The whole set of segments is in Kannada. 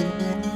Thank you.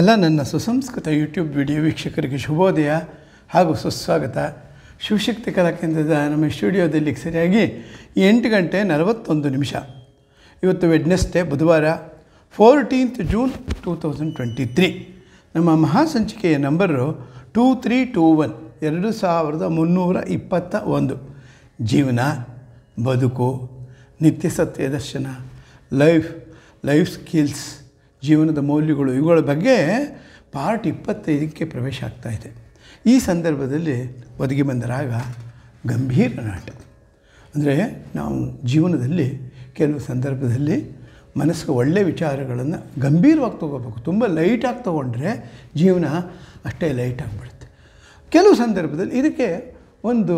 ಎಲ್ಲ ನನ್ನ ಸುಸಂಸ್ಕೃತ ಯೂಟ್ಯೂಬ್ ವಿಡಿಯೋ ವೀಕ್ಷಕರಿಗೆ ಶುಭೋದಯ ಹಾಗೂ ಸುಸ್ವಾಗತ ಶಿವಶಕ್ತಿ ಕಲಾ ಕೇಂದ್ರದ ನಮ್ಮ ಸ್ಟುಡಿಯೋದಲ್ಲಿ ಸರಿಯಾಗಿ ಎಂಟು ಗಂಟೆ ನಲವತ್ತೊಂದು ನಿಮಿಷ ಇವತ್ತು ಡೇ ಬುಧವಾರ fourteenth June two thousand twenty three ನಮ್ಮ ಮಹಾಸಂಚಿಕೆಯ number two three two one ಎರಡು ಸಾವಿರದ ಮುನ್ನೂರ ಇಪ್ಪತ್ತ ಒಂದು ಜೀವನ ಬದುಕು ನಿತ್ಯ ಸತ್ಯ ದರ್ಶನ ಲೈಫ್ ಲೈಫ್ ಸ್ಕಿಲ್ಸ್ ಜೀವನದ ಮೌಲ್ಯಗಳು ಇವುಗಳ ಬಗ್ಗೆ ಪಾರ್ಟ್ ಇಪ್ಪತ್ತೈದಕ್ಕೆ ಪ್ರವೇಶ ಆಗ್ತಾ ಇದೆ ಈ ಸಂದರ್ಭದಲ್ಲಿ ಒದಗಿ ಬಂದ ರಾಗ ಗಂಭೀರ ನಾಟ ಅಂದರೆ ನಾವು ಜೀವನದಲ್ಲಿ ಕೆಲವು ಸಂದರ್ಭದಲ್ಲಿ ಮನಸ್ಸಿಗೆ ಒಳ್ಳೆಯ ವಿಚಾರಗಳನ್ನು ಗಂಭೀರವಾಗಿ ತೊಗೋಬೇಕು ತುಂಬ ಲೈಟಾಗಿ ತೊಗೊಂಡ್ರೆ ಜೀವನ ಅಷ್ಟೇ ಲೈಟ್ ಆಗಿಬಿಡುತ್ತೆ ಕೆಲವು ಸಂದರ್ಭದಲ್ಲಿ ಇದಕ್ಕೆ ಒಂದು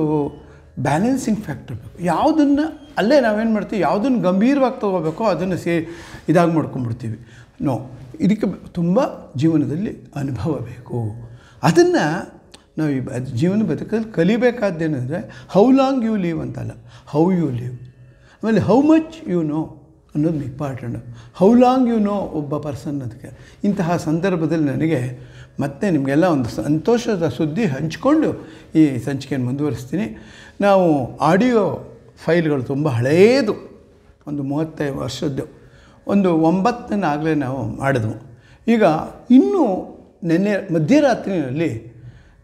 ಬ್ಯಾಲೆನ್ಸಿಂಗ್ ಫ್ಯಾಕ್ಟರ್ ಬೇಕು ಯಾವುದನ್ನು ಅಲ್ಲೇ ನಾವೇನು ಮಾಡ್ತೀವಿ ಯಾವುದನ್ನು ಗಂಭೀರವಾಗಿ ತೊಗೋಬೇಕೋ ಅದನ್ನು ಸೇ ಇದಾಗಿ ಮಾಡ್ಕೊಂಡ್ಬಿಡ್ತೀವಿ ನೋ ಇದಕ್ಕೆ ತುಂಬ ಜೀವನದಲ್ಲಿ ಅನುಭವ ಬೇಕು ಅದನ್ನು ನಾವು ಈ ಜೀವನ ಬದುಕಲ್ಲಿ ಕಲಿಬೇಕಾದ್ದೇನೆಂದರೆ ಹೌ ಲಾಂಗ್ ಯು ಲೀವ್ ಅಂತಲ್ಲ ಹೌ ಯು ಲೀವ್ ಆಮೇಲೆ ಹೌ ಮಚ್ ಯು ನೋ ಅನ್ನೋದು important how long you know ಒಬ್ಬ ಪರ್ಸನ್ ಅದಕ್ಕೆ ಇಂತಹ ಸಂದರ್ಭದಲ್ಲಿ ನನಗೆ ಮತ್ತೆ ನಿಮಗೆಲ್ಲ ಒಂದು ಸಂತೋಷದ ಸುದ್ದಿ ಹಂಚಿಕೊಂಡು ಈ ಸಂಚಿಕೆಯನ್ನು ಮುಂದುವರಿಸ್ತೀನಿ ನಾವು ಆಡಿಯೋ ಫೈಲ್ಗಳು ತುಂಬ ಹಳೆಯದು ಒಂದು ಮೂವತ್ತೈದು ವರ್ಷದ್ದು ಒಂದು ಒಂಬತ್ತನ್ನಾಗಲೇ ಆಗಲೇ ನಾವು ಮಾಡಿದ್ವು ಈಗ ಇನ್ನೂ ನೆನ್ನೆ ಮಧ್ಯರಾತ್ರಿಯಲ್ಲಿ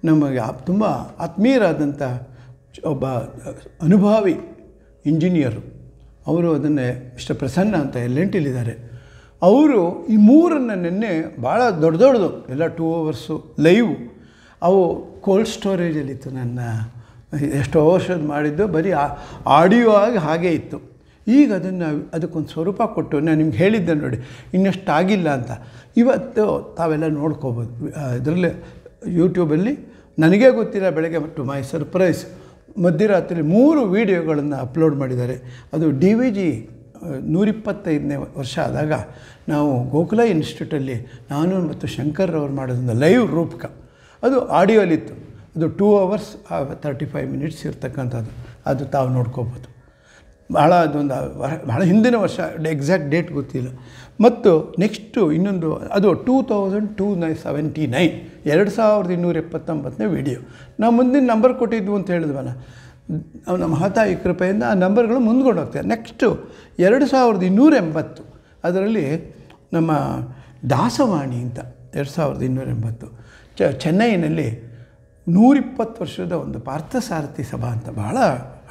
ನಮಗೆ ತುಂಬ ಆತ್ಮೀಯರಾದಂಥ ಒಬ್ಬ ಅನುಭವಿ ಇಂಜಿನಿಯರು ಅವರು ಅದನ್ನೇ ಇಷ್ಟು ಪ್ರಸನ್ನ ಅಂತ ಎಲ್ ಅವರು ಈ ಮೂರನ್ನು ನೆನ್ನೆ ಭಾಳ ದೊಡ್ಡ ದೊಡ್ಡದು ಎಲ್ಲ ಟೂ ಅವರ್ಸು ಲೈವ್ ಅವು ಕೋಲ್ಡ್ ಸ್ಟೋರೇಜಲ್ಲಿತ್ತು ನನ್ನ ಎಷ್ಟೋ ವರ್ಷದ ಮಾಡಿದ್ದು ಬರೀ ಆಡಿಯೋ ಆಗಿ ಹಾಗೇ ಇತ್ತು ಈಗ ಅದನ್ನು ಅದಕ್ಕೊಂದು ಸ್ವರೂಪ ಕೊಟ್ಟು ನಾನು ನಿಮ್ಗೆ ಹೇಳಿದ್ದೆ ನೋಡಿ ಇನ್ನಷ್ಟು ಆಗಿಲ್ಲ ಅಂತ ಇವತ್ತು ತಾವೆಲ್ಲ ನೋಡ್ಕೋಬೋದು ಇದರಲ್ಲಿ ಯೂಟ್ಯೂಬಲ್ಲಿ ನನಗೆ ಗೊತ್ತಿಲ್ಲ ಬೆಳಗ್ಗೆ ಮತ್ತು ಮೈ ಸರ್ಪ್ರೈಸ್ ಮಧ್ಯರಾತ್ರಿ ಮೂರು ವೀಡಿಯೋಗಳನ್ನು ಅಪ್ಲೋಡ್ ಮಾಡಿದ್ದಾರೆ ಅದು ಡಿ ವಿ ಜಿ ನೂರಿಪ್ಪತ್ತೈದನೇ ವರ್ಷ ಆದಾಗ ನಾವು ಗೋಕುಲ ಇನ್ಸ್ಟಿಟ್ಯೂಟಲ್ಲಿ ನಾನು ಮತ್ತು ಶಂಕರ್ ಅವರು ಮಾಡೋದೊಂದು ಲೈವ್ ರೂಪಕ ಅದು ಆಡಿಯೋಲಿತ್ತು ಅದು two hours thirty five minutes ಇರ್ತಕ್ಕಂಥದ್ದು ಅದು ತಾವು ನೋಡ್ಕೋಬೋದು ಭಾಳ ಅದೊಂದು ಭಾಳ ಹಿಂದಿನ ವರ್ಷ ಎಕ್ಸಾಕ್ಟ್ ಡೇಟ್ ಗೊತ್ತಿಲ್ಲ ಮತ್ತು ನೆಕ್ಸ್ಟು ಇನ್ನೊಂದು ಅದು ಟೂ ತೌಸಂಡ್ ಟೂ ನೈ ಸೆವೆಂಟಿ ನೈನ್ ಎರಡು ಸಾವಿರದ ಇನ್ನೂರ ಎಪ್ಪತ್ತೊಂಬತ್ತನೇ ವಿಡಿಯೋ ನಾವು ಮುಂದಿನ ನಂಬರ್ ಕೊಟ್ಟಿದ್ವು ಅಂತ ಹೇಳಿದ್ವಲ್ಲ ನಮ್ಮ ಮಹತಾಯಿ ಕೃಪೆಯಿಂದ ಆ ನಂಬರ್ಗಳು ಮುಂದ್ಕೊಂಡು ಹೋಗ್ತಾರೆ ನೆಕ್ಸ್ಟು ಎರಡು ಸಾವಿರದ ಇನ್ನೂರ ಎಂಬತ್ತು ಅದರಲ್ಲಿ ನಮ್ಮ ದಾಸವಾಣಿ ಅಂತ ಎರಡು ಸಾವಿರದ ಇನ್ನೂರ ಎಂಬತ್ತು ಚೆನ್ನೈನಲ್ಲಿ ನೂರಿಪ್ಪತ್ತು ವರ್ಷದ ಒಂದು ಪಾರ್ಥಸಾರಥಿ ಸಭಾ ಅಂತ ಭಾಳ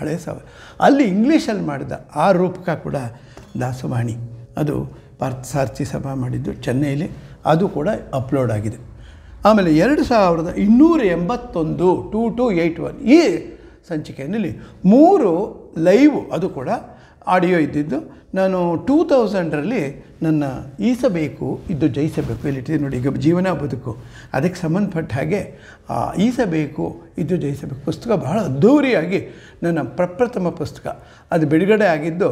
ಹಳೆಯ ಸಾವ ಅಲ್ಲಿ ಇಂಗ್ಲೀಷಲ್ಲಿ ಮಾಡಿದ ಆ ರೂಪಕ ಕೂಡ ದಾಸವಾಣಿ ಅದು ಸಾರ್ಥಿ ಸಭಾ ಮಾಡಿದ್ದು ಚೆನ್ನೈಲಿ ಅದು ಕೂಡ ಅಪ್ಲೋಡ್ ಆಗಿದೆ ಆಮೇಲೆ ಎರಡು ಸಾವಿರದ ಇನ್ನೂರ ಎಂಬತ್ತೊಂದು ಟೂ ಟು ಏಯ್ಟ್ ಒನ್ ಈ ಸಂಚಿಕೆಯಲ್ಲಿ ಮೂರು ಲೈವ್ ಅದು ಕೂಡ ಆಡಿಯೋ ಇದ್ದಿದ್ದು ನಾನು ಟೂ ತೌಸಂಡ್ರಲ್ಲಿ ನನ್ನ ಈಸಬೇಕು ಇದು ಜಯಿಸಬೇಕು ಇಲ್ಲಿಟ್ಟಿದೆ ನೋಡಿ ಈಗ ಜೀವನ ಬದುಕು ಅದಕ್ಕೆ ಸಂಬಂಧಪಟ್ಟ ಹಾಗೆ ಆ ಈಸಬೇಕು ಇದು ಜಯಿಸಬೇಕು ಪುಸ್ತಕ ಬಹಳ ಅದ್ಧೂರಿಯಾಗಿ ನನ್ನ ಪ್ರಪ್ರಥಮ ಪುಸ್ತಕ ಅದು ಬಿಡುಗಡೆ ಆಗಿದ್ದು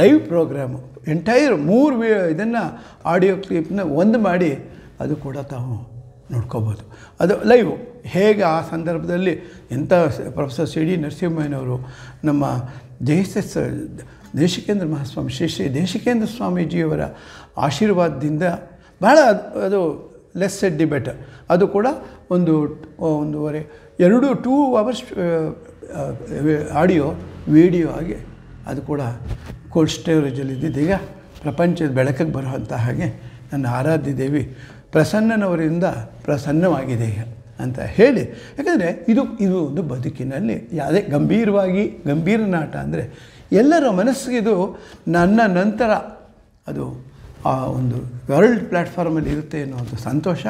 ಲೈವ್ ಪ್ರೋಗ್ರಾಮು ಎಂಟೈರ್ ಮೂರು ವಿ ಇದನ್ನು ಆಡಿಯೋ ಕ್ಲಿಪ್ನ ಒಂದು ಮಾಡಿ ಅದು ಕೂಡ ತಾವು ನೋಡ್ಕೋಬೋದು ಅದು ಲೈವ್ ಹೇಗೆ ಆ ಸಂದರ್ಭದಲ್ಲಿ ಎಂಥ ಪ್ರೊಫೆಸರ್ ಸಿ ಡಿ ನರಸಿಂಹಯ್ಯನವರು ನಮ್ಮ ದೇಶ ದೇಶಿಕೇಂದ್ರ ಮಹಾಸ್ವಾಮಿ ಶ್ರೀ ಶ್ರೀ ದೇಶಿಕೇಂದ್ರ ಸ್ವಾಮೀಜಿಯವರ ಆಶೀರ್ವಾದದಿಂದ ಬಹಳ ಅದು ಲೆಸ್ ಸೆಡ್ ಡಿಬೇಟ್ ಅದು ಕೂಡ ಒಂದು ಒಂದೂವರೆ ಎರಡು ಟೂ ಅವರ್ಸ್ ಆಡಿಯೋ ವಿಡಿಯೋ ಆಗಿ ಅದು ಕೂಡ ಕೋಲ್ಡ್ ಸ್ಟೋರೇಜಲ್ಲಿ ಇದ್ದಿದ್ದೀಗ ಪ್ರಪಂಚದ ಬೆಳಕಿಗೆ ಬರುವಂಥ ಹಾಗೆ ನನ್ನ ಆರಾಧ್ಯ ದೇವಿ ಪ್ರಸನ್ನನವರಿಂದ ಪ್ರಸನ್ನವಾಗಿದೆ ಅಂತ ಹೇಳಿ ಯಾಕಂದರೆ ಇದು ಇದು ಒಂದು ಬದುಕಿನಲ್ಲಿ ಯಾವುದೇ ಗಂಭೀರವಾಗಿ ಗಂಭೀರ ನಾಟ ಅಂದರೆ ಎಲ್ಲರ ಇದು ನನ್ನ ನಂತರ ಅದು ಆ ಒಂದು ವರ್ಲ್ಡ್ ಪ್ಲ್ಯಾಟ್ಫಾರ್ಮಲ್ಲಿ ಇರುತ್ತೆ ಅನ್ನೋ ಒಂದು ಸಂತೋಷ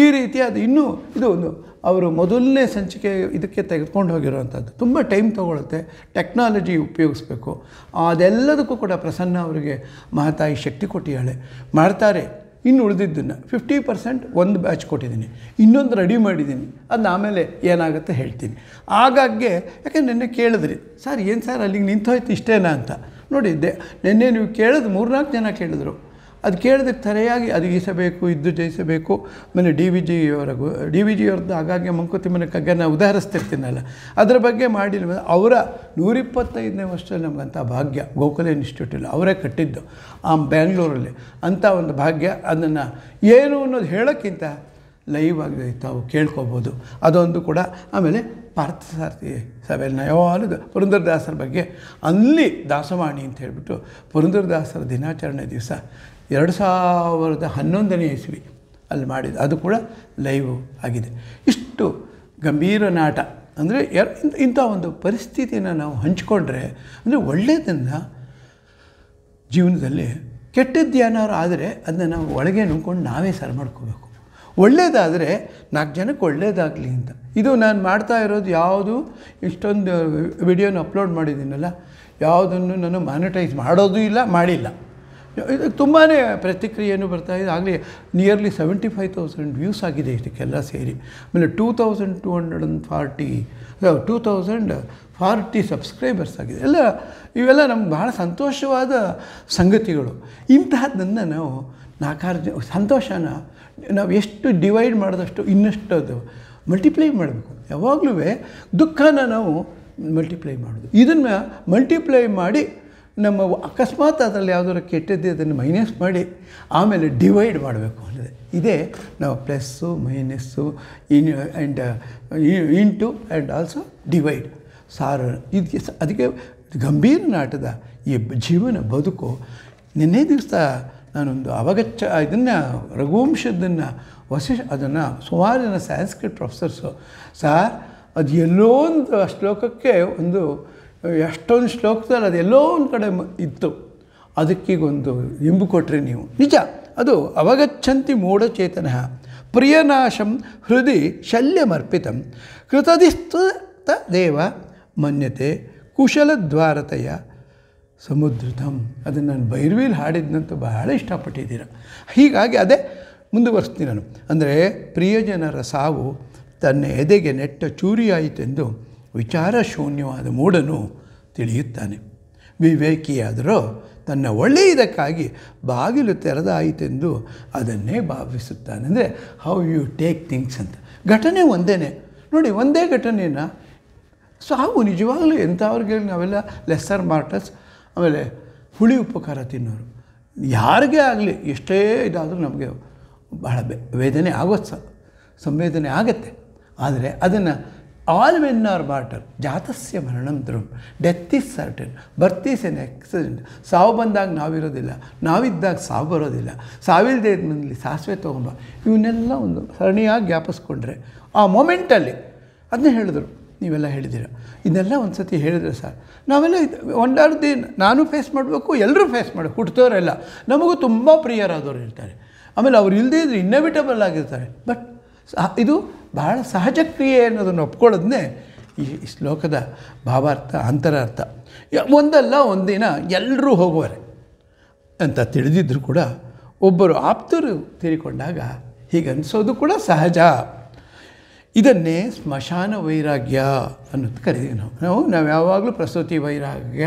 ಈ ರೀತಿ ಅದು ಇನ್ನೂ ಇದು ಒಂದು ಅವರು ಮೊದಲನೇ ಸಂಚಿಕೆ ಇದಕ್ಕೆ ತೆಗೆದುಕೊಂಡು ಹೋಗಿರುವಂಥದ್ದು ತುಂಬ ಟೈಮ್ ತೊಗೊಳುತ್ತೆ ಟೆಕ್ನಾಲಜಿ ಉಪಯೋಗಿಸ್ಬೇಕು ಅದೆಲ್ಲದಕ್ಕೂ ಕೂಡ ಪ್ರಸನ್ನ ಅವರಿಗೆ ಮಹತಾಯಿ ಶಕ್ತಿ ಕೊಟ್ಟಿದ್ದಾಳೆ ಮಾಡ್ತಾರೆ ಇನ್ನು ಉಳಿದಿದ್ದನ್ನು ಫಿಫ್ಟಿ ಪರ್ಸೆಂಟ್ ಒಂದು ಬ್ಯಾಚ್ ಕೊಟ್ಟಿದ್ದೀನಿ ಇನ್ನೊಂದು ರೆಡಿ ಮಾಡಿದ್ದೀನಿ ಅದನ್ನ ಆಮೇಲೆ ಏನಾಗುತ್ತೆ ಹೇಳ್ತೀನಿ ಆಗಾಗ್ಗೆ ಯಾಕೆ ನಿನ್ನೆ ಕೇಳಿದ್ರಿ ಸರ್ ಏನು ಸರ್ ಅಲ್ಲಿಗೆ ನಿಂತೋಯ್ತು ಇಷ್ಟೇನಾ ಅಂತ ನೋಡಿ ನೆನ್ನೆ ನಿನ್ನೆ ನೀವು ಕೇಳಿದ್ ಮೂರ್ನಾಲ್ಕು ಜನ ಕೇಳಿದ್ರು ಅದು ಕೇಳಿದ್ರೆ ತರೆಯಾಗಿ ಅದು ಈಸಬೇಕು ಇದ್ದು ಜಯಿಸಬೇಕು ಆಮೇಲೆ ಡಿ ವಿ ಜಿಯವರ ಡಿ ವಿ ಜಿಯವ್ರದ್ದು ಆಗಾಗ್ಗೆ ಮಂಕುತಿಮ್ಮನ ಕಗ್ಗ ನಾನು ಉದಾಹರಿಸ್ತಿರ್ತೀನಲ್ಲ ಅದ್ರ ಬಗ್ಗೆ ಮಾಡಿಲ್ಲ ಅವರ ನೂರಿಪ್ಪತ್ತೈದನೇ ವರ್ಷದಲ್ಲಿ ನಮಗಂಥ ಭಾಗ್ಯ ಗೋಕುಲ ಇನ್ಸ್ಟಿಟ್ಯೂಟಲ್ಲಿ ಅವರೇ ಕಟ್ಟಿದ್ದು ಆ ಬ್ಯಾಂಗ್ಳೂರಲ್ಲಿ ಅಂಥ ಒಂದು ಭಾಗ್ಯ ಅದನ್ನು ಏನು ಅನ್ನೋದು ಹೇಳೋಕ್ಕಿಂತ ಲೈವ್ ಆಗಿ ತಾವು ಕೇಳ್ಕೊಬೋದು ಅದೊಂದು ಕೂಡ ಆಮೇಲೆ ಪಾರ್ಥಸಾರ್ಥಿ ಸಭೆಯಲ್ಲಿ ನಯವಾಲು ಪುರಂದರದಾಸರ ಬಗ್ಗೆ ಅಲ್ಲಿ ದಾಸವಾಣಿ ಅಂತ ಹೇಳಿಬಿಟ್ಟು ಪುರಂದರದಾಸರ ದಿನಾಚರಣೆ ದಿವಸ ಎರಡು ಸಾವಿರದ ಹನ್ನೊಂದನೇ ಇಸ್ವಿ ಅಲ್ಲಿ ಮಾಡಿದ್ದು ಅದು ಕೂಡ ಲೈವ್ ಆಗಿದೆ ಇಷ್ಟು ಗಂಭೀರ ನಾಟ ಅಂದರೆ ಎರ ಇಂಥ ಒಂದು ಪರಿಸ್ಥಿತಿನ ನಾವು ಹಂಚಿಕೊಂಡ್ರೆ ಅಂದರೆ ಒಳ್ಳೆಯದನ್ನು ಜೀವನದಲ್ಲಿ ಕೆಟ್ಟದ್ದು ಏನಾದ್ರು ಆದರೆ ಅದನ್ನ ನಾವು ಒಳಗೆ ನುಂಕೊಂಡು ನಾವೇ ಸರಿ ಮಾಡ್ಕೋಬೇಕು ಒಳ್ಳೇದಾದರೆ ನಾಲ್ಕು ಜನಕ್ಕೆ ಒಳ್ಳೇದಾಗಲಿ ಅಂತ ಇದು ನಾನು ಮಾಡ್ತಾ ಇರೋದು ಯಾವುದು ಇಷ್ಟೊಂದು ವಿಡಿಯೋನ ಅಪ್ಲೋಡ್ ಮಾಡಿದ್ದೀನಲ್ಲ ಯಾವುದನ್ನು ನಾನು ಮಾನಿಟೈಸ್ ಮಾಡೋದು ಇಲ್ಲ ಮಾಡಿಲ್ಲ ಇದಕ್ಕೆ ತುಂಬಾ ಪ್ರತಿಕ್ರಿಯೆಯನ್ನು ಬರ್ತಾ ಇದೆ ಆಗಲೇ nearly seventy five thousand views ಆಗಿದೆ ಇದಕ್ಕೆಲ್ಲ ಸೇರಿ ಆಮೇಲೆ two thousand two hundred and forty two thousand forty subscribers ಆಗಿದೆ ಎಲ್ಲ ಇವೆಲ್ಲ ನಮ್ಗೆ ಭಾಳ ಸಂತೋಷವಾದ ಸಂಗತಿಗಳು ಇಂತಹದ್ದನ್ನು ನಾವು ನಾಕಾರ ಸಂತೋಷನ ನಾವು ಎಷ್ಟು ಡಿವೈಡ್ ಮಾಡಿದಷ್ಟು ಇನ್ನಷ್ಟು ಅದು ಮಲ್ಟಿಪ್ಲೈ ಮಾಡಬೇಕು ಯಾವಾಗಲೂ ದುಃಖನ ನಾವು ಮಲ್ಟಿಪ್ಲೈ ಮಾಡೋದು ಇದನ್ನು ಮಲ್ಟಿಪ್ಲೈ ಮಾಡಿ ನಮ್ಮ ಅಕಸ್ಮಾತ್ ಅದರಲ್ಲಿ ಯಾವುದಾದ್ರು ಕೆಟ್ಟದ್ದು ಅದನ್ನು ಮೈನಸ್ ಮಾಡಿ ಆಮೇಲೆ ಡಿವೈಡ್ ಮಾಡಬೇಕು ಅಂದರೆ ಇದೇ ನಾವು plus minus in and into and also divide ಸಾರು ಇದಕ್ಕೆ ಅದಕ್ಕೆ ಗಂಭೀರ ನಾಟದ ಈ ಜೀವನ ಬದುಕು ನಿನ್ನೆ ದಿವಸ ನಾನೊಂದು ಅವಗಚ್ಚ ಇದನ್ನು ರಘುವಂಶದನ್ನು ವಶಿಷ್ ಅದನ್ನು ಸುಮಾರು ಜನ ಸ್ಯಾನ್ಸ್ಕ್ರಿಟ್ ಪ್ರೊಫೆಸರ್ಸು ಸಾರ್ ಅದು ಎಲ್ಲೋ ಒಂದು ಶ್ಲೋಕಕ್ಕೆ ಒಂದು ಎಷ್ಟೊಂದು ಶ್ಲೋಕದಲ್ಲಿ ಅದೆಲ್ಲೋ ಒಂದು ಕಡೆ ಇತ್ತು ಅದಕ್ಕಿಗೊಂದು ಇಂಬು ಕೊಟ್ಟರೆ ನೀವು ನಿಜ ಅದು ಅವಗಚ್ಚಂತಿ ಮೂಢಚೇತನ ಪ್ರಿಯನಾಶಂ ಹೃದಯ ಶಲ್ಯಮರ್ಪಿತ ಕೃತದಿಸ್ತ ದೇವ ಮನ್ಯತೆ ಕುಶಲದ್ವಾರತೆಯ ಸಮುದ್ರತಂ ಅದನ್ನು ನಾನು ಬೈರ್ವೀಲ್ ಹಾಡಿದ್ನಂತೂ ಬಹಳ ಇಷ್ಟಪಟ್ಟಿದ್ದೀರ ಹೀಗಾಗಿ ಅದೇ ಮುಂದುವರಿಸ್ತೀನಿ ನಾನು ಅಂದರೆ ಪ್ರಿಯಜನರ ಸಾವು ತನ್ನ ಎದೆಗೆ ನೆಟ್ಟ ಚೂರಿಯಾಯಿತೆಂದು ವಿಚಾರ ಶೂನ್ಯವಾದ ಮೂಡನು ತಿಳಿಯುತ್ತಾನೆ ವಿವೇಕಿಯಾದರೂ ತನ್ನ ಒಳ್ಳೆಯದಕ್ಕಾಗಿ ಬಾಗಿಲು ತೆರೆದಾಯಿತೆಂದು ಅದನ್ನೇ ಭಾವಿಸುತ್ತಾನೆ ಅಂದರೆ ಹೌ ಯು ಟೇಕ್ ಥಿಂಗ್ಸ್ ಅಂತ ಘಟನೆ ಒಂದೇ ನೋಡಿ ಒಂದೇ ಸೊ ಸಾವು ನಿಜವಾಗಲೂ ಎಂಥವ್ರಿಗೆ ನಾವೆಲ್ಲ ಲೆಸ್ಸರ್ ಮಾರ್ಟಸ್ ಆಮೇಲೆ ಹುಳಿ ಉಪಕಾರ ತಿನ್ನೋರು ಯಾರಿಗೆ ಆಗಲಿ ಎಷ್ಟೇ ಇದಾದರೂ ನಮಗೆ ಬಹಳ ವೇದನೆ ಆಗೋ ಸಂವೇದನೆ ಆಗುತ್ತೆ ಆದರೆ ಅದನ್ನು ಆಲ್ ವೆನ್ ಆರ್ ಬಾಟರ್ ಜಾತಸ್ಯ ಮರಣಂ ಧ್ರುವ್ death is certain birth is an accident ಸಾವು ಬಂದಾಗ ನಾವಿರೋದಿಲ್ಲ ನಾವಿದ್ದಾಗ ಸಾವು ಬರೋದಿಲ್ಲ ಸಾವಿಲ್ಲದೆ ಇದ್ದಲ್ಲಿ ಸಾಸಿವೆ ತೊಗೊಂಬ ಇವನ್ನೆಲ್ಲ ಒಂದು ಸರಣಿಯಾಗಿ ಜ್ಞಾಪಿಸ್ಕೊಂಡ್ರೆ ಆ ಮೊಮೆಂಟಲ್ಲಿ ಅದನ್ನೇ ಹೇಳಿದ್ರು ನೀವೆಲ್ಲ ಹೇಳಿದ್ದೀರ ಇದೆಲ್ಲ ಒಂದು ಸತಿ ಹೇಳಿದ್ರೆ ಸರ್ ನಾವೆಲ್ಲ ಒಂದಾರ್ದು ನಾನು ಫೇಸ್ ಮಾಡಬೇಕು ಎಲ್ಲರೂ ಫೇಸ್ ಮಾಡಿ ಹುಟ್ಟದವರೆಲ್ಲ ನಮಗೂ ತುಂಬ ಪ್ರಿಯರಾದವರು ಇರ್ತಾರೆ ಆಮೇಲೆ ಅವ್ರು ಇಲ್ಲದೇ ಇದ್ರೆ ಇನ್ನೆವಿಟಬಲ್ ಆಗಿರ್ತಾರೆ ಬಟ್ ಇದು ಭಾಳ ಸಹಜ ಕ್ರಿಯೆ ಅನ್ನೋದನ್ನು ಒಪ್ಕೊಳ್ಳೋದನ್ನೇ ಈ ಶ್ಲೋಕದ ಭಾವಾರ್ಥ ಅಂತರಾರ್ಥ ಒಂದಲ್ಲ ಒಂದಿನ ಎಲ್ಲರೂ ಹೋಗುವರೆ ಅಂತ ತಿಳಿದಿದ್ದರೂ ಕೂಡ ಒಬ್ಬರು ಆಪ್ತರು ತೀರಿಕೊಂಡಾಗ ಹೀಗೆ ಕೂಡ ಸಹಜ ಇದನ್ನೇ ಸ್ಮಶಾನ ವೈರಾಗ್ಯ ಅನ್ನೋದು ಕರೀತೀವಿ ನಾವು ನಾವು ನಾವು ಯಾವಾಗಲೂ ಪ್ರಸೂತಿ ವೈರಾಗ್ಯ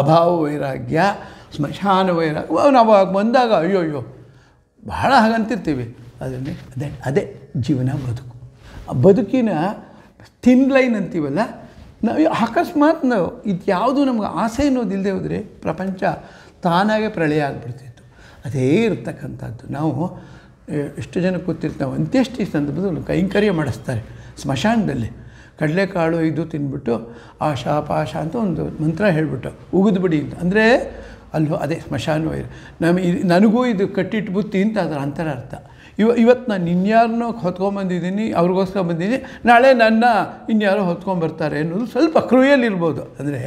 ಅಭಾವ ವೈರಾಗ್ಯ ಸ್ಮಶಾನ ವೈರಾಗ್ಯ ನಾವು ಬಂದಾಗ ಅಯ್ಯೋ ಅಯ್ಯೋ ಬಹಳ ಹಾಗಂತಿರ್ತೀವಿ ಅದನ್ನೇ ಅದೇ ಅದೇ ಜೀವನ ಬದುಕು ಬದುಕಿನ ಥಿನ್ ಲೈನ್ ಅಂತೀವಲ್ಲ ನಾವು ಅಕಸ್ಮಾತ್ ನಾವು ಇದು ಯಾವುದು ನಮ್ಗೆ ಆಸೆ ಇಲ್ಲದೆ ಹೋದರೆ ಪ್ರಪಂಚ ತಾನಾಗೆ ಪ್ರಳಯ ಆಗಿಬಿಡ್ತಿತ್ತು ಅದೇ ಇರ್ತಕ್ಕಂಥದ್ದು ನಾವು ಎಷ್ಟು ಜನ ಕೂತಿರ್ತಾವೆ ನಾವು ಈ ಸಂದರ್ಭದಲ್ಲಿ ಕೈಂಕರ್ಯ ಮಾಡಿಸ್ತಾರೆ ಸ್ಮಶಾನದಲ್ಲಿ ಕಡಲೆಕಾಳು ಇದು ತಿಂದ್ಬಿಟ್ಟು ಆ ಅಂತ ಒಂದು ಮಂತ್ರ ಹೇಳಿಬಿಟ್ಟು ಉಗಿದ್ಬಿಡಿ ಅಂತ ಅಂದರೆ ಅಲ್ಲೂ ಅದೇ ಸ್ಮಶಾನ ನಮ್ಮ ಇದು ನನಗೂ ಇದು ಕಟ್ಟಿಟ್ಟು ಬುತ್ತಿ ಅಂತ ಅದರ ಅರ್ಥ ಇವ ಇವತ್ತು ನಾನು ಇನ್ಯಾರನ್ನೋ ಹೊತ್ಕೊಂಬಂದಿದ್ದೀನಿ ಅವ್ರಿಗೋಸ್ಕರ ಬಂದಿದ್ದೀನಿ ನಾಳೆ ನನ್ನ ಇನ್ಯಾರೋ ಹೊತ್ಕೊಂಬರ್ತಾರೆ ಅನ್ನೋದು ಸ್ವಲ್ಪ ಕ್ರೂಯಲ್ಲಿರ್ಬೋದು ಅಂದರೆ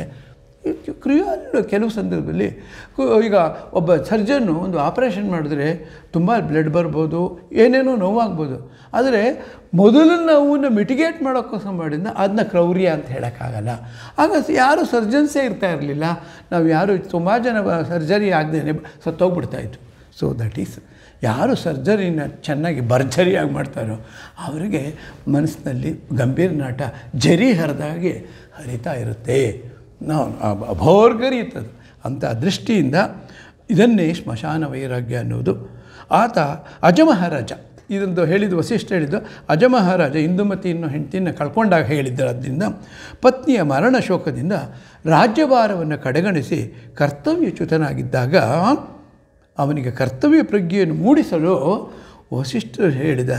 ಕ್ರಿಯಲ್ ಕೆಲವು ಸಂದರ್ಭದಲ್ಲಿ ಈಗ ಒಬ್ಬ ಸರ್ಜನ್ನು ಒಂದು ಆಪರೇಷನ್ ಮಾಡಿದ್ರೆ ತುಂಬ ಬ್ಲಡ್ ಬರ್ಬೋದು ಏನೇನೋ ನೋವಾಗ್ಬೋದು ಆದರೆ ಮೊದಲು ನೋವನ್ನು ಮಿಟಿಗೇಟ್ ಮಾಡೋಕ್ಕೋಸ್ಕರ ಮಾಡಿದ್ನ ಅದನ್ನ ಕ್ರೌರ್ಯ ಅಂತ ಹೇಳೋಕ್ಕಾಗಲ್ಲ ಆಗ ಯಾರೂ ಸರ್ಜನ್ಸೇ ಇರ್ತಾ ಇರಲಿಲ್ಲ ನಾವು ಯಾರು ತುಂಬ ಜನ ಸರ್ಜರಿ ಆಗದೇ ಸತ್ತೋಗ್ಬಿಡ್ತಾಯಿತ್ತು ಸೊ ದಟ್ ಈಸ್ ಯಾರು ಸರ್ಜರಿನ ಚೆನ್ನಾಗಿ ಭರ್ಜರಿಯಾಗಿ ಮಾಡ್ತಾರೋ ಅವರಿಗೆ ಮನಸ್ಸಿನಲ್ಲಿ ಗಂಭೀರ ನಾಟ ಜರಿ ಹರಿದಾಗೆ ಹರಿತಾ ಇರುತ್ತೆ ನಾವು ಭೋರ್ಗರಿಯುತ್ತದೆ ಅಂಥ ದೃಷ್ಟಿಯಿಂದ ಇದನ್ನೇ ಸ್ಮಶಾನ ವೈರಾಗ್ಯ ಅನ್ನೋದು ಆತ ಅಜಮಹಾರಾಜ ಇದೊಂದು ಹೇಳಿದ್ದು ವಸಿಷ್ಠ ಹೇಳಿದ್ದು ಅಜಮಹಾರಾಜ ಇಂದುಮತಿ ಇನ್ನೂ ಹೆಂಡತಿನ ಕಳ್ಕೊಂಡಾಗ ಹೇಳಿದ್ದರಾದ್ದರಿಂದ ಪತ್ನಿಯ ಮರಣ ಶೋಕದಿಂದ ರಾಜ್ಯಭಾರವನ್ನು ಕಡೆಗಣಿಸಿ ಕರ್ತವ್ಯಚ್ಯುತನಾಗಿದ್ದಾಗ ಅವನಿಗೆ ಕರ್ತವ್ಯ ಪ್ರಜ್ಞೆಯನ್ನು ಮೂಡಿಸಲು ವಸಿಷ್ಠರು ಹೇಳಿದ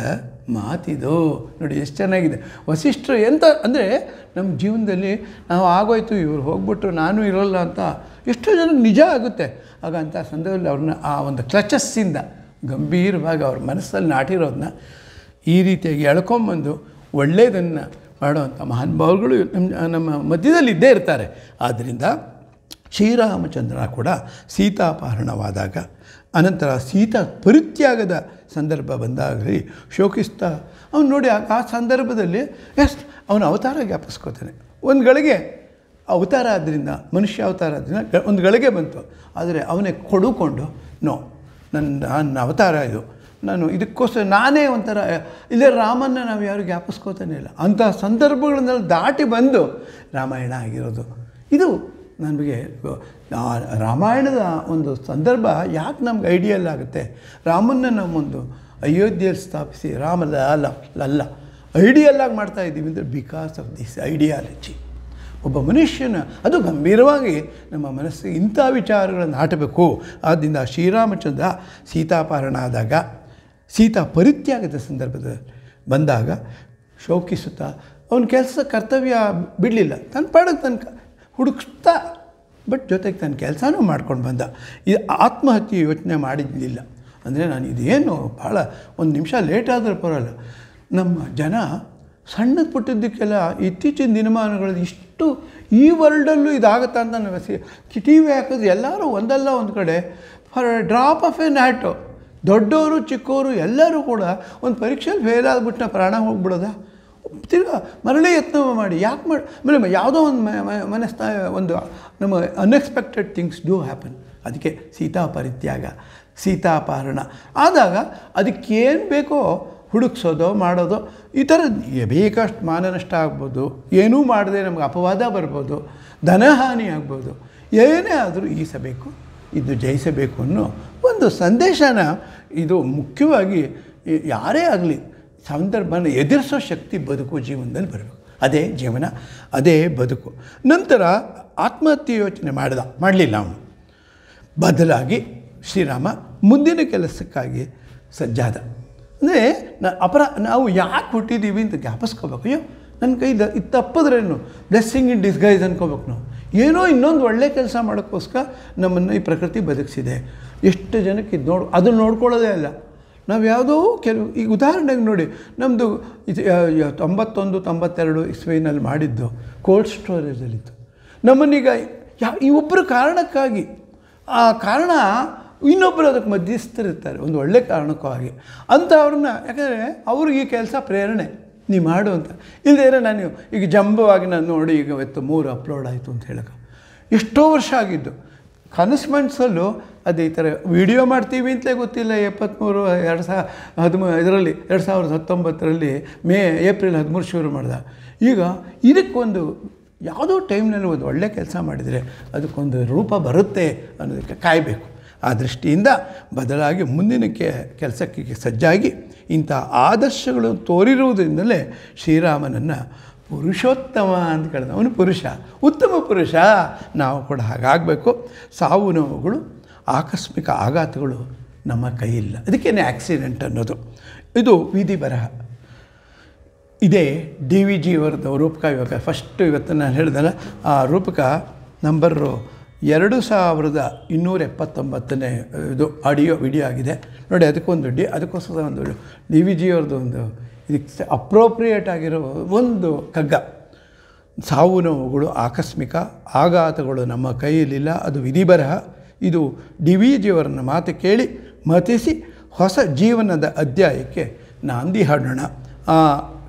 ಮಾತಿದು ನೋಡಿ ಎಷ್ಟು ಚೆನ್ನಾಗಿದೆ ವಸಿಷ್ಠರು ಎಂಥ ಅಂದರೆ ನಮ್ಮ ಜೀವನದಲ್ಲಿ ನಾವು ಆಗೋಯ್ತು ಇವರು ಹೋಗ್ಬಿಟ್ರು ನಾನು ಇರೋಲ್ಲ ಅಂತ ಎಷ್ಟೋ ಜನ ನಿಜ ಆಗುತ್ತೆ ಆಗ ಅಂಥ ಸಂದರ್ಭದಲ್ಲಿ ಅವ್ರನ್ನ ಆ ಒಂದು ಕ್ಲಚಸ್ಸಿಂದ ಗಂಭೀರವಾಗಿ ಅವ್ರ ಮನಸ್ಸಲ್ಲಿ ನಾಟಿರೋದನ್ನ ಈ ರೀತಿಯಾಗಿ ಎಳ್ಕೊಂಬಂದು ಒಳ್ಳೆಯದನ್ನು ಮಾಡುವಂಥ ಮಹಾನುಭಾವಗಳು ನಮ್ಮ ಮಧ್ಯದಲ್ಲಿ ಇದ್ದೇ ಇರ್ತಾರೆ ಆದ್ದರಿಂದ ಶ್ರೀರಾಮಚಂದ್ರ ಕೂಡ ಸೀತಾಪಹರಣವಾದಾಗ ಅನಂತರ ಸೀತಾ ಪರಿತ್ಯಾಗದ ಸಂದರ್ಭ ಬಂದಾಗಲಿ ಶೋಕಿಸ್ತಾ ಅವನು ನೋಡಿ ಆ ಸಂದರ್ಭದಲ್ಲಿ ಎಸ್ ಅವನು ಅವತಾರ ಜ್ಞಾಪಿಸ್ಕೋತಾನೆ ಒಂದು ಗಳಿಗೆ ಅವತಾರ ಆದ್ದರಿಂದ ಮನುಷ್ಯ ಅವತಾರ ಆದ್ದರಿಂದ ಒಂದು ಗಳಿಗೆ ಬಂತು ಆದರೆ ಅವನೇ ಕೊಡುಕೊಂಡು ನೋ ನನ್ನ ನನ್ನ ಅವತಾರ ಇದು ನಾನು ಇದಕ್ಕೋಸ್ಕರ ನಾನೇ ಒಂಥರ ಇಲ್ಲೇ ರಾಮನ್ನ ನಾವು ಯಾರು ಜ್ಞಾಪಿಸ್ಕೋತಾನೆ ಇಲ್ಲ ಅಂತಹ ಸಂದರ್ಭಗಳನ್ನೆಲ್ಲ ದಾಟಿ ಬಂದು ರಾಮಾಯಣ ಆಗಿರೋದು ಇದು ನಮಗೆ ರಾಮಾಯಣದ ಒಂದು ಸಂದರ್ಭ ಯಾಕೆ ನಮ್ಗೆ ಐಡಿಯಲ್ ಆಗುತ್ತೆ ರಾಮನ್ನ ನಮ್ಮೊಂದು ಅಯೋಧ್ಯೆಯಲ್ಲಿ ಸ್ಥಾಪಿಸಿ ರಾಮ ಲಲ್ಲ ಲಲ್ಲ ಐಡಿಯಲ್ ಆಗಿ ಮಾಡ್ತಾ ಇದ್ದೀವಿ ಅಂದರೆ ಬಿಕಾಸ್ ಆಫ್ ದಿಸ್ ಐಡಿಯಾಲಜಿ ಒಬ್ಬ ಮನುಷ್ಯನ ಅದು ಗಂಭೀರವಾಗಿ ನಮ್ಮ ಮನಸ್ಸಿಗೆ ಇಂಥ ವಿಚಾರಗಳನ್ನು ಆಟಬೇಕು ಆದ್ದರಿಂದ ಶ್ರೀರಾಮಚಂದ್ರ ಸೀತಾಪಾರಣ ಆದಾಗ ಸೀತಾ ಪರಿತ್ಯಾಗದ ಸಂದರ್ಭದಲ್ಲಿ ಬಂದಾಗ ಶೋಕಿಸುತ್ತಾ ಅವನ ಕೆಲಸ ಕರ್ತವ್ಯ ಬಿಡಲಿಲ್ಲ ತನ್ನ ಪಾಡಕ್ಕೆ ತನಕ ಹುಡುಕ್ತಾ ಬಟ್ ಜೊತೆಗೆ ತನ್ನ ಕೆಲಸನೂ ಮಾಡ್ಕೊಂಡು ಬಂದ ಇದು ಆತ್ಮಹತ್ಯೆ ಯೋಚನೆ ಮಾಡಿದ್ದಿಲ್ಲ ಅಂದರೆ ನಾನು ಇದೇನು ಭಾಳ ಒಂದು ನಿಮಿಷ ಲೇಟ್ ಆದರೂ ಪರಲ್ಲ ನಮ್ಮ ಜನ ಸಣ್ಣದ ಪುಟ್ಟಿದ್ದಕ್ಕೆಲ್ಲ ಇತ್ತೀಚಿನ ದಿನಮಾನಗಳಲ್ಲಿ ಇಷ್ಟು ಈ ವರ್ಲ್ಡಲ್ಲೂ ಇದಾಗುತ್ತಾ ಅಂತ ನನಗೆ ಟಿ ವಿ ಹಾಕಿದ್ರೆ ಎಲ್ಲರೂ ಒಂದಲ್ಲ ಒಂದು ಕಡೆ for drop of a NATO ದೊಡ್ಡವರು ಚಿಕ್ಕವರು ಎಲ್ಲರೂ ಕೂಡ ಒಂದು ಪರೀಕ್ಷೆಯಲ್ಲಿ ಫೇಲ್ ಆಗಿಬಿಟ್ಟು ಪ್ರಾಣ ಹೋಗ್ಬಿಡೋದಾ ತಿರ್ಗಾ ಮರಳಿ ಯತ್ನ ಮಾಡಿ ಯಾಕೆ ಮಾಡಿ ಆಮೇಲೆ ಯಾವುದೋ ಒಂದು ಮನಸ್ತಾ ಒಂದು ನಮ್ಮ ಅನ್ಎಕ್ಸ್ಪೆಕ್ಟೆಡ್ ಥಿಂಗ್ಸ್ ಡೂ ಹ್ಯಾಪನ್ ಅದಕ್ಕೆ ಸೀತಾ ಪರಿತ್ಯಾಗ ಸೀತಾಪಾರಣ ಆದಾಗ ಅದಕ್ಕೇನು ಬೇಕೋ ಹುಡುಕ್ಸೋದೋ ಮಾಡೋದೋ ಈ ಥರ ಬೇಕಷ್ಟು ಮಾನನಷ್ಟ ಆಗ್ಬೋದು ಏನೂ ಮಾಡದೆ ನಮ್ಗೆ ಅಪವಾದ ಬರ್ಬೋದು ಧನಹಾನಿ ಆಗ್ಬೋದು ಏನೇ ಆದರೂ ಈಸಬೇಕು ಇದು ಜಯಿಸಬೇಕು ಅನ್ನೋ ಒಂದು ಸಂದೇಶನ ಇದು ಮುಖ್ಯವಾಗಿ ಯಾರೇ ಆಗಲಿ ಸಂದರ್ಭನ ಎದುರಿಸೋ ಶಕ್ತಿ ಬದುಕು ಜೀವನದಲ್ಲಿ ಬರಬೇಕು ಅದೇ ಜೀವನ ಅದೇ ಬದುಕು ನಂತರ ಆತ್ಮಹತ್ಯೆ ಯೋಚನೆ ಮಾಡಿದ ಮಾಡಲಿಲ್ಲ ಅವನು ಬದಲಾಗಿ ಶ್ರೀರಾಮ ಮುಂದಿನ ಕೆಲಸಕ್ಕಾಗಿ ಸಜ್ಜಾದ ಅಂದರೆ ನ ಅಪರ ನಾವು ಯಾಕೆ ಹುಟ್ಟಿದ್ದೀವಿ ಅಂತ ಜ್ಞಾಪಿಸ್ಕೋಬೇಕು ಅಯ್ಯೋ ನನ್ನ ಕೈದ ಇದು ತಪ್ಪಿದ್ರೇನು ಬ್ಲೆಸ್ಸಿಂಗ್ ಇನ್ ಡಿಸ್ಗೈಸ್ ಅನ್ಕೋಬೇಕು ನಾವು ಏನೋ ಇನ್ನೊಂದು ಒಳ್ಳೆ ಕೆಲಸ ಮಾಡೋಕ್ಕೋಸ್ಕರ ನಮ್ಮನ್ನು ಈ ಪ್ರಕೃತಿ ಬದುಕಿಸಿದೆ ಎಷ್ಟು ಜನಕ್ಕೆ ಇದು ನೋಡು ಅದನ್ನು ನೋಡ್ಕೊಳ್ಳೋದೇ ಅಲ್ಲ ನಾವು ಯಾವುದೋ ಕೆಲವು ಈಗ ಉದಾಹರಣೆಗೆ ನೋಡಿ ನಮ್ಮದು ಇದು ತೊಂಬತ್ತೊಂದು ತೊಂಬತ್ತೆರಡು ಇಸ್ವೈನಲ್ಲಿ ಮಾಡಿದ್ದು ಕೋಲ್ಡ್ ಸ್ಟೋರೇಜಲ್ಲಿತ್ತು ನಮ್ಮನ್ನೀಗ ಯಾ ಈ ಒಬ್ಬರು ಕಾರಣಕ್ಕಾಗಿ ಆ ಕಾರಣ ಇನ್ನೊಬ್ಬರು ಅದಕ್ಕೆ ಮಧ್ಯಸ್ಥರಿರ್ತಾರೆ ಒಂದು ಒಳ್ಳೆ ಕಾರಣಕ್ಕೂ ಹಾಗೆ ಅಂಥವ್ರನ್ನ ಯಾಕಂದರೆ ಅವ್ರಿಗೆ ಈ ಕೆಲಸ ಪ್ರೇರಣೆ ನೀವು ಮಾಡು ಅಂತ ಇಲ್ಲದೇ ನಾನು ಈಗ ಜಂಬವಾಗಿ ನಾನು ನೋಡಿ ಈಗ ಇವತ್ತು ಮೂರು ಅಪ್ಲೋಡ್ ಆಯಿತು ಅಂತ ಹೇಳಕ್ಕೆ ಎಷ್ಟೋ ವರ್ಷ ಆಗಿದ್ದು ಕನಸು ಮನಸ್ಸಲ್ಲೂ ಅದೇ ಈ ಥರ ವಿಡಿಯೋ ಮಾಡ್ತೀವಿ ಅಂತಲೇ ಗೊತ್ತಿಲ್ಲ ಎಪ್ಪತ್ತ್ಮೂರು ಎರಡು ಸಾವಿರ ಹದಿಮೂ ಇದರಲ್ಲಿ ಎರಡು ಸಾವಿರದ ಹತ್ತೊಂಬತ್ತರಲ್ಲಿ ಮೇ ಏಪ್ರಿಲ್ ಹದಿಮೂರು ಶುರು ಮಾಡಿದ ಈಗ ಇದಕ್ಕೊಂದು ಯಾವುದೋ ಟೈಮ್ನಲ್ಲಿ ಒಂದು ಒಳ್ಳೆ ಕೆಲಸ ಮಾಡಿದರೆ ಅದಕ್ಕೊಂದು ರೂಪ ಬರುತ್ತೆ ಅನ್ನೋದಕ್ಕೆ ಕಾಯಬೇಕು ಆ ದೃಷ್ಟಿಯಿಂದ ಬದಲಾಗಿ ಮುಂದಿನ ಕೆ ಕೆಲಸಕ್ಕೆ ಸಜ್ಜಾಗಿ ಇಂಥ ಆದರ್ಶಗಳು ತೋರಿರುವುದರಿಂದಲೇ ಶ್ರೀರಾಮನನ್ನು ಪುರುಷೋತ್ತಮ ಅಂತ ಕೇಳಿದ ಅವನು ಪುರುಷ ಉತ್ತಮ ಪುರುಷ ನಾವು ಕೂಡ ಹಾಗಾಗಬೇಕು ಸಾವು ನೋವುಗಳು ಆಕಸ್ಮಿಕ ಆಘಾತಗಳು ನಮ್ಮ ಕೈಯಿಲ್ಲ ಅದಕ್ಕೇನೆ ಆಕ್ಸಿಡೆಂಟ್ ಅನ್ನೋದು ಇದು ವಿಧಿ ಬರಹ ಇದೇ ಡಿ ವಿ ಜಿ ಅವರದ್ದು ರೂಪಕ ಇವಾಗ ಫಸ್ಟು ಇವತ್ತು ನಾನು ಹೇಳಿದಲ್ಲ ಆ ರೂಪಕ ನಂಬರು ಎರಡು ಸಾವಿರದ ಇನ್ನೂರ ಎಪ್ಪತ್ತೊಂಬತ್ತನೇ ಇದು ಆಡಿಯೋ ವಿಡಿಯೋ ಆಗಿದೆ ನೋಡಿ ಅದಕ್ಕೊಂದು ಡಿ ಅದಕ್ಕೋಸ್ಕರ ಒಂದು ಡಿ ವಿ ಜಿ ಅವ್ರದ್ದು ಒಂದು ಇದಕ್ಕೆ ಅಪ್ರೋಪ್ರಿಯೇಟ್ ಆಗಿರೋ ಒಂದು ಕಗ್ಗ ಸಾವು ನೋವುಗಳು ಆಕಸ್ಮಿಕ ಆಘಾತಗಳು ನಮ್ಮ ಕೈಯಲ್ಲಿಲ್ಲ ಅದು ವಿಧಿ ಬರಹ ಇದು ಡಿ ವಿ ಜಿಯವರನ್ನ ಮಾತು ಕೇಳಿ ಮತಿಸಿ ಹೊಸ ಜೀವನದ ಅಧ್ಯಾಯಕ್ಕೆ ನಾಂದಿ ಹಾಡೋಣ ಆ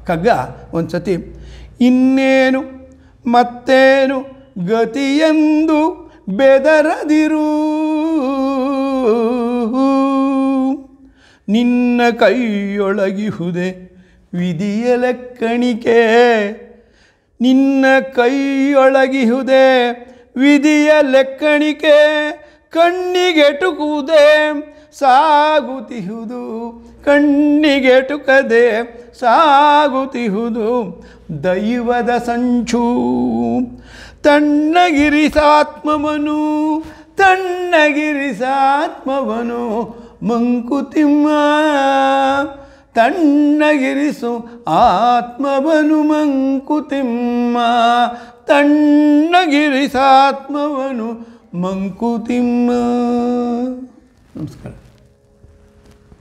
ಕಗ್ಗ ಒಂದು ಸತಿ ಇನ್ನೇನು ಮತ್ತೇನು ಗತಿಯೆಂದು ಬೆದರದಿರು ನಿನ್ನ ಕೈಯೊಳಗಿಹುದೆ ವಿಧಿಯ ಲೆಕ್ಕಣಿಕೆ ನಿನ್ನ ಕೈಯೊಳಗಿಹುದೆ ವಿಧಿಯ ಲೆಕ್ಕಣಿಕೆ ಕಣ್ಣಿಗೆಟುಕುವುದೇ ಸಾಗುತಿಹುದು ಕಣ್ಣಿಗೆಟುಕದೆ ಸಾಗುತಿಹುದು ದೈವದ ಸಂಚು ತಣ್ಣಗಿರಿಸಾತ್ಮವನು ತಣ್ಣಗಿರಿಸಾತ್ಮವನು ಮಂಕುತಿಮ್ಮ ತಣ್ಣಗಿರಿಸು ಆತ್ಮವನು ಮಂಕುತಿಮ್ಮ ತಣ್ಣಗಿರಿಸಾತ್ಮವನು ಮಂಕುತಿಮ್ಮ ನಮಸ್ಕಾರ